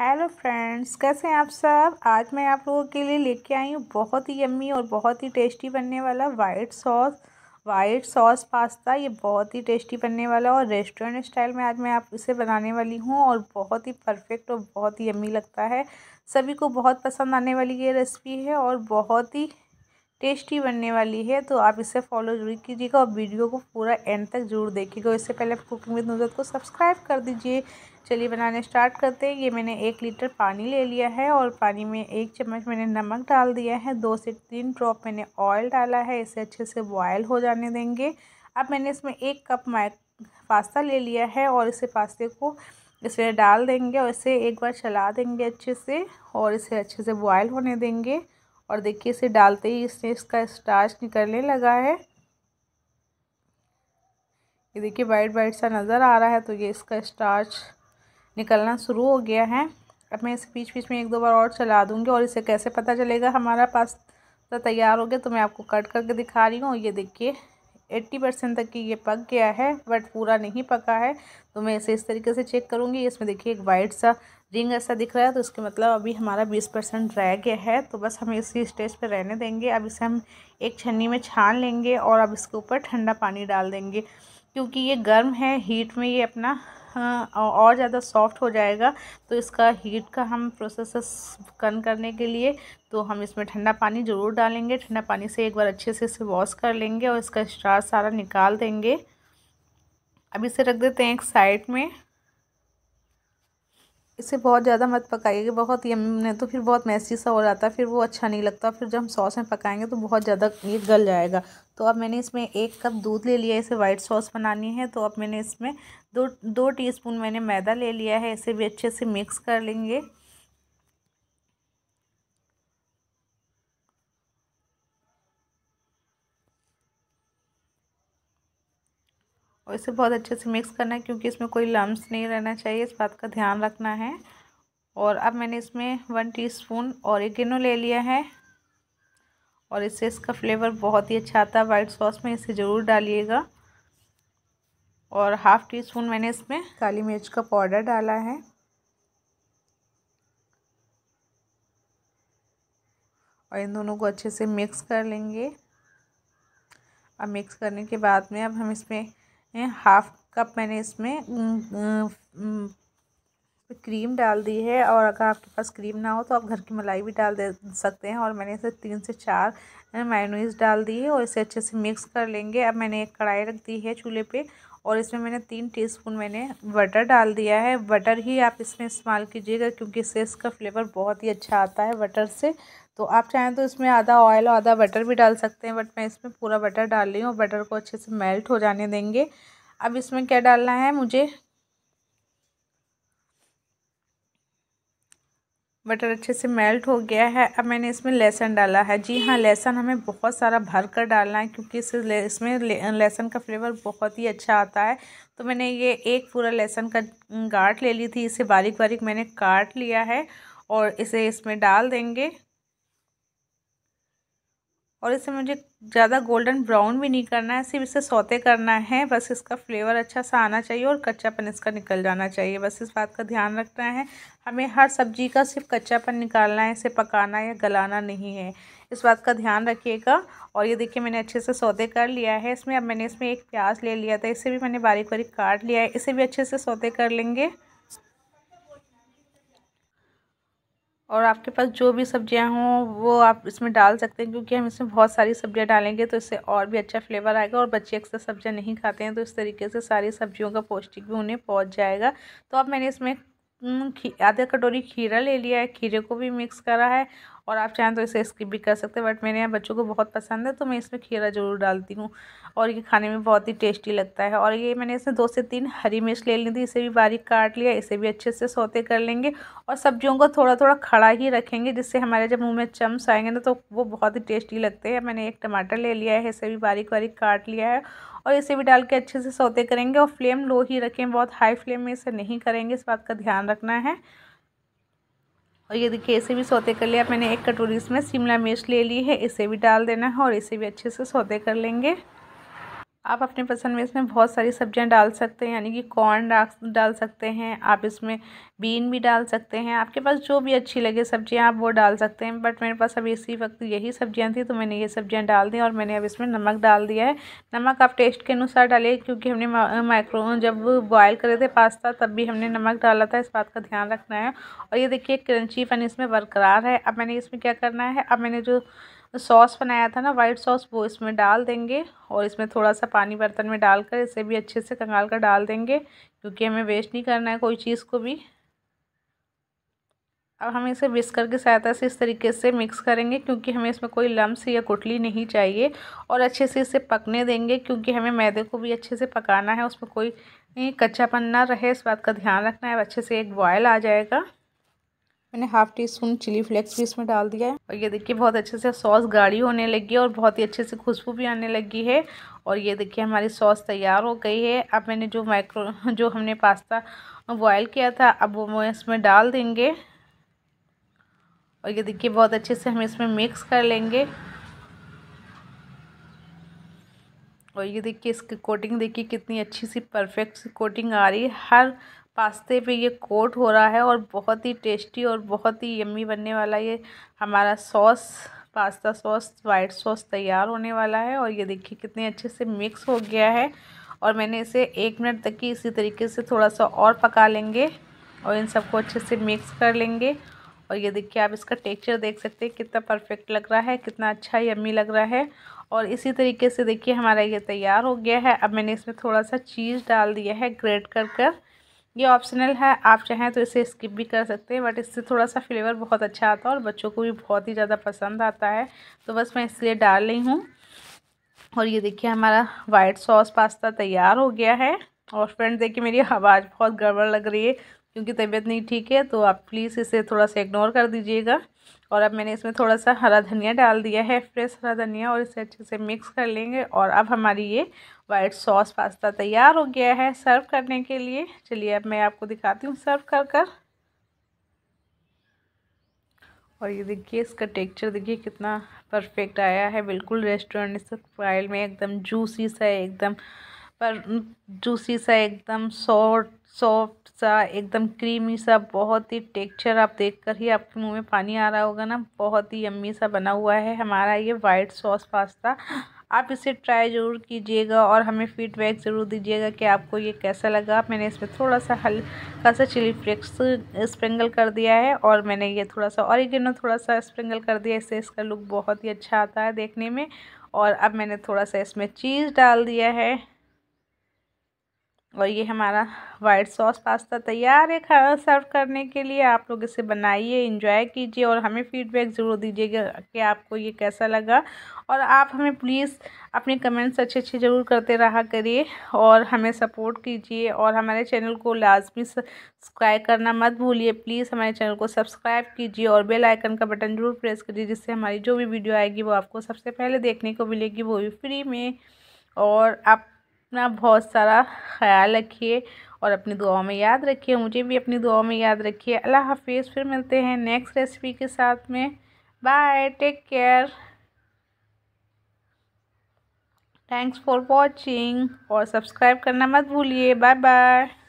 hello friends कैसे हैं आप सब आज मैं आप लोगों के लिए लेके आई हूँ बहुत ही यम्मी और बहुत ही टेस्टी बनने वाला white sauce white sauce pasta ये बहुत ही टेस्टी बनने वाला और रेस्टोरेंट स्टाइल में आज मैं आप इसे बनाने वाली हूँ और बहुत ही परफेक्ट और बहुत ही यम्मी लगता है सभी को बहुत पसंद आने वाली ये रेसिपी है और बहुत ही टेस्टी बनने वाली है तो आप इसे फॉलो जरूर कीजिएगा और वीडियो को पूरा एंड तक जरूर देखिएगा इससे पहले आप कुकिंग विद नुजरत को सब्सक्राइब कर दीजिए चलिए बनाने स्टार्ट करते हैं ये मैंने एक लीटर पानी ले लिया है और पानी में एक चम्मच मैंने नमक डाल दिया है दो से तीन ड्रॉप मैंने ऑयल डाला है इसे अच्छे से बॉयल हो जाने देंगे अब मैंने इसमें एक कप माइ पास्ता ले लिया है और इसे पास्ते को इसमें डाल देंगे और इसे एक बार चला देंगे अच्छे से और इसे अच्छे से बॉयल होने देंगे और देखिए इसे डालते ही इसने इसका स्टार्च निकलने लगा है ये देखिए वाइट वाइट सा नज़र आ रहा है तो ये इसका स्टार्च निकलना शुरू हो गया है अब मैं इसे बीच बीच में एक दो बार और चला दूँगी और इसे कैसे पता चलेगा हमारा पास्ता तो तैयार हो गया तो मैं आपको कट करके दिखा रही हूँ ये देखिए एट्टी परसेंट तक की ये पक गया है बट पूरा नहीं पका है तो मैं इसे इस तरीके से चेक करूँगी इसमें देखिए एक वाइट सा रिंग ऐसा दिख रहा है तो इसके मतलब अभी हमारा बीस परसेंट रह गया है तो बस हम इसी स्टेज पे रहने देंगे अब इसे हम एक छन्नी में छान लेंगे और अब इसके ऊपर ठंडा पानी डाल देंगे क्योंकि ये गर्म है हीट में ये अपना हाँ, और ज़्यादा सॉफ्ट हो जाएगा तो इसका हीट का हम प्रोसेस कम करने के लिए तो हम इसमें ठंडा पानी ज़रूर डालेंगे ठंडा पानी से एक बार अच्छे से इसे वॉश कर लेंगे और इसका स्टार सारा निकाल देंगे अब इसे रख देते हैं एक साइड में इसे बहुत ज़्यादा मत पकाइए बहुत यम नहीं तो फिर बहुत मैसी सा हो जाता है फिर वो अच्छा नहीं लगता फिर जब हम सॉस में पकाएंगे तो बहुत ज़्यादा ये गल जाएगा तो अब मैंने इसमें एक कप दूध ले लिया है इसे वाइट सॉस बनानी है तो अब मैंने इसमें दो दो टीस्पून मैंने मैदा ले लिया है इसे भी अच्छे से मिक्स कर लेंगे और इसे बहुत अच्छे से मिक्स करना है क्योंकि इसमें कोई लम्स नहीं रहना चाहिए इस बात का ध्यान रखना है और अब मैंने इसमें वन टीस्पून ओरिगेनो ले लिया है और इससे इसका फ्लेवर बहुत ही अच्छा आता है वाइट सॉस में इसे ज़रूर डालिएगा और हाफ़ टी स्पून मैंने इसमें काली मिर्च का पाउडर डाला है और इन दोनों को अच्छे से मिक्स कर लेंगे अब मिक्स करने के बाद में अब हम इसमें हाफ कप मैंने इसमें क्रीम डाल दी है और अगर आपके पास क्रीम ना हो तो आप घर की मलाई भी डाल दे सकते हैं और मैंने इसे तीन से चार मायनोइ डाल दी है और इसे अच्छे से मिक्स कर लेंगे अब मैंने एक कढ़ाई रख दी है चूल्हे पे और इसमें मैंने तीन टीस्पून मैंने बटर डाल दिया है बटर ही आप इसमें इस्तेमाल कीजिएगा क्योंकि इससे इसका फ्लेवर बहुत ही अच्छा आता है बटर से तो आप चाहें तो इसमें आधा ऑयल और आधा बटर भी डाल सकते हैं बट मैं इसमें पूरा बटर डाल रही हूँ बटर को अच्छे से मेल्ट हो जाने देंगे अब इसमें क्या डालना है मुझे बटर अच्छे से मेल्ट हो गया है अब मैंने इसमें लहसुन डाला है जी हाँ लहसुन हमें बहुत सारा भर कर डालना है क्योंकि इस इसमें लहसुन का फ्लेवर बहुत ही अच्छा आता है तो मैंने ये एक पूरा लहसुन का गाट ले ली थी इसे बारीक बारीक मैंने काट लिया है और इसे इसमें डाल देंगे और इसे मुझे ज़्यादा गोल्डन ब्राउन भी नहीं करना है सिर्फ इसे सौते करना है बस इसका फ्लेवर अच्छा सा आना चाहिए और कच्चापन इसका निकल जाना चाहिए बस इस बात का ध्यान रखना है हमें हर सब्जी का सिर्फ कच्चापन निकालना है इसे पकाना या गलाना नहीं है इस बात का ध्यान रखिएगा और ये देखिए मैंने अच्छे से सौते कर लिया है इसमें अब मैंने इसमें एक प्याज ले लिया था इसे भी मैंने बारीक बारीक काट लिया है इसे भी अच्छे से सौते कर लेंगे और आपके पास जो भी सब्जियां हों वो आप इसमें डाल सकते हैं क्योंकि हम इसमें बहुत सारी सब्जियां डालेंगे तो इससे और भी अच्छा फ्लेवर आएगा और बच्चे अक्सर सब्जियां नहीं खाते हैं तो इस तरीके से सारी सब्जियों का पौष्टिक भी उन्हें पहुंच जाएगा तो अब मैंने इसमें आधा कटोरी खीरा ले लिया है खीरे को भी मिक्स करा है और आप चाहें तो इसे स्किप भी कर सकते हैं बट मेरे यहाँ बच्चों को बहुत पसंद है तो मैं इसमें खीरा ज़रूर डालती हूँ और ये खाने में बहुत ही टेस्टी लगता है और ये मैंने इसमें दो से तीन हरी मिर्च ले ली थी इसे भी बारीक काट लिया इसे भी अच्छे से सोते कर लेंगे और सब्जियों को थोड़ा थोड़ा खड़ा ही रखेंगे जिससे हमारे जब मुँह में चम्स आएंगे ना तो वो बहुत ही टेस्टी लगते हैं मैंने एक टमाटर ले लिया है इसे भी बारीक बारीक काट लिया है और इसे भी डाल के अच्छे से सोते करेंगे और फ्लेम लो ही रखें बहुत हाई फ्लेम में इसे नहीं करेंगे इस बात का ध्यान रखना है और ये देखिए इसे भी सोते कर लिया मैंने एक कटोरी इसमें शिमला मिर्च ले ली है इसे भी डाल देना है और इसे भी अच्छे से सोते कर लेंगे आप अपने पसंद में इसमें बहुत सारी सब्जियां डाल सकते हैं यानी कि कॉर्न डाल सकते हैं आप इसमें बीन भी डाल सकते हैं आपके पास जो भी अच्छी लगे सब्जियां आप वो डाल सकते हैं बट मेरे पास अभी इसी वक्त यही सब्जियां थी तो मैंने ये सब्जियां डाल दी और मैंने अब इसमें नमक डाल दिया है नमक आप टेस्ट के अनुसार डालिए क्योंकि हमने माइक्रो जब बॉयल करे थे पास्ता तब भी हमने नमक डाला था इस बात का ध्यान रखना है और ये देखिए फन इसमें बरकरार है अब मैंने इसमें क्या करना है अब मैंने जो सॉस बनाया था ना वाइट सॉस वो इसमें डाल देंगे और इसमें थोड़ा सा पानी बर्तन में डालकर इसे भी अच्छे से कंगाल कर डाल देंगे क्योंकि हमें वेस्ट नहीं करना है कोई चीज़ को भी अब हम इसे विस्कर की सहायता से इस तरीके से मिक्स करेंगे क्योंकि हमें इसमें कोई लम्स या कुटली नहीं चाहिए और अच्छे से इसे पकने देंगे क्योंकि हमें मैदे को भी अच्छे से पकाना है उसमें कोई कच्चापन ना रहे इस बात का ध्यान रखना है अच्छे से एक बॉयल आ जाएगा मैंने half teaspoon chilli flakes भी इसमें डाल दिया है और ये देखिए बहुत अच्छे से सॉस गाढ़ी होने लगी है और बहुत ही अच्छे से खुशबू भी आने लगी है और ये देखिए हमारी सॉस तैयार हो गई है अब मैंने जो माइक्रो जो हमने पास्ता बॉयल किया था अब वो मैं इसमें डाल देंगे और ये देखिए बहुत अच्छे से हम इसमें मिक्स कर लेंगे और ये देखिए इसकी कोटिंग देखिए कितनी अच्छी सी परफेक्ट सी कोटिंग आ रही है हर पास्ते पे ये कोट हो रहा है और बहुत ही टेस्टी और बहुत ही यम्मी बनने वाला ये हमारा sauce pasta sauce white sauce तैयार होने वाला है और ये देखिए कितने अच्छे से मिक्स हो गया है और मैंने इसे एक मिनट तक ही इसी तरीके से थोड़ा सा और पका लेंगे और इन सबको अच्छे से मिक्स कर लेंगे और ये देखिए आप इसका टेक्सचर देख सकते हैं कितना परफेक्ट लग रहा है कितना अच्छा यम्मी लग रहा है और इसी तरीके से देखिए हमारा ये तैयार हो गया है अब मैंने इसमें थोड़ा सा चीज़ डाल दिया है ग्रेट कर कर ये ऑप्शनल है आप चाहें तो इसे स्किप भी कर सकते हैं बट इससे थोड़ा सा फ्लेवर बहुत अच्छा आता है और बच्चों को भी बहुत ही ज़्यादा पसंद आता है तो बस मैं इसलिए डाल रही हूँ और ये देखिए हमारा वाइट सॉस पास्ता तैयार हो गया है और फ्रेंड देखिए मेरी आवाज़ बहुत गड़बड़ लग रही है क्योंकि तबीयत नहीं ठीक है तो आप प्लीज़ इसे थोड़ा सा इग्नोर कर दीजिएगा और अब मैंने इसमें थोड़ा सा हरा धनिया डाल दिया है फ्रेश हरा धनिया और इसे अच्छे से मिक्स कर लेंगे और अब हमारी ये वाइट सॉस पास्ता तैयार हो गया है सर्व करने के लिए चलिए अब मैं आपको दिखाती हूँ सर्व कर कर और ये देखिए इसका टेक्चर देखिए कितना परफेक्ट आया है बिल्कुल रेस्टोरेंट स्टाइल में एकदम जूसी सा एकदम पर जूसी सा एकदम सॉफ्ट सॉफ्ट सा एकदम क्रीमी सा बहुत ही टेक्सचर आप देखकर ही आपके मुंह में पानी आ रहा होगा ना बहुत ही यम्मी सा बना हुआ है हमारा ये वाइट सॉस पास्ता आप इसे ट्राई ज़रूर कीजिएगा और हमें फीडबैक ज़रूर दीजिएगा कि आपको ये कैसा लगा मैंने इसमें थोड़ा सा हल्का सा चिली फ्लेक्स स्प्रिंगल कर दिया है और मैंने ये थोड़ा सा और थोड़ा सा स्प्रिंगल कर दिया इससे इसका लुक बहुत ही अच्छा आता है देखने में और अब मैंने थोड़ा सा इसमें चीज़ डाल दिया है और ये हमारा वाइट सॉस पास्ता तैयार है खा सर्व करने के लिए आप लोग इसे बनाइए इंजॉय कीजिए और हमें फीडबैक ज़रूर दीजिएगा कि आपको ये कैसा लगा और आप हमें प्लीज़ अपने कमेंट्स अच्छे अच्छे ज़रूर करते रहा करिए और हमें सपोर्ट कीजिए और हमारे चैनल को लाजमी सब्सक्राइब करना मत भूलिए प्लीज़ हमारे चैनल को सब्सक्राइब कीजिए और बेल आइकन का बटन ज़रूर प्रेस करिए जिससे हमारी जो भी वीडियो आएगी वो आपको सबसे पहले देखने को मिलेगी वो भी फ्री में और आप अपना बहुत सारा ख्याल रखिए और अपनी दुआओं में याद रखिए मुझे भी अपनी दुआओं में याद रखिए अल्लाह हाफिज़ फिर मिलते हैं नेक्स्ट रेसिपी के साथ में bye take care thanks for watching और सब्सक्राइब करना मत भूलिए बाय बाय